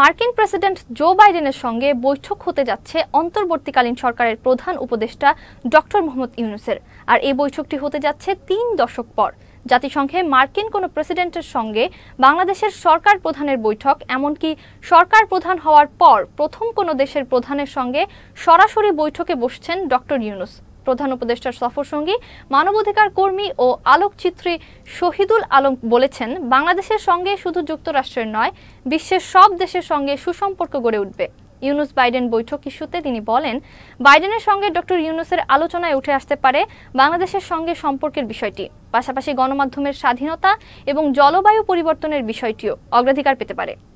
মার্কিন president Joe বাইডেনের সঙ্গে বৈঠক হতে যাচ্ছে অন্তর্বর্তীকালীন সরকারের প্রধান উপদেষ্টা ডক্টর মোহাম্মদ ইউনুসের আর এই বৈঠকটি হতে যাচ্ছে তিন দশক পর জাতিসংঘে মার্কিন কোনো প্রেসিডেন্টের সঙ্গে বাংলাদেশের সরকার প্রধানের বৈঠক এমনকি সরকার প্রধান হওয়ার পর প্রথম কোনো দেশের প্রধানের সঙ্গে সরাসরি বৈঠকে বসছেন ডক্টর ইউনুস প্রধান উপদেষ্টার সফর সঙ্গী মানবাধিকার কর্মী ও আলোকচিত্রী শহীদুল আলম বলেছেন বাংলাদেশের সঙ্গে শুধু যুক্তরাষ্ট্রের নয় বিশ্বের সব দেশের সঙ্গে সুসম্পর্ক গড়ে উঠবে ইউনুস বাইডেন বৈঠক ইস্যুতে তিনি বলেন বাইডেনের সঙ্গে ডক্টর ইউনুসের আলোচনায় উঠে আসতে পারে বাংলাদেশের সঙ্গে সম্পর্কের বিষয়টি পাশাপাশি গণমাধ্যমের স্বাধীনতা এবং জলবায়ু পরিবর্তনের বিষয়টিও অগ্রাধিকার পেতে পারে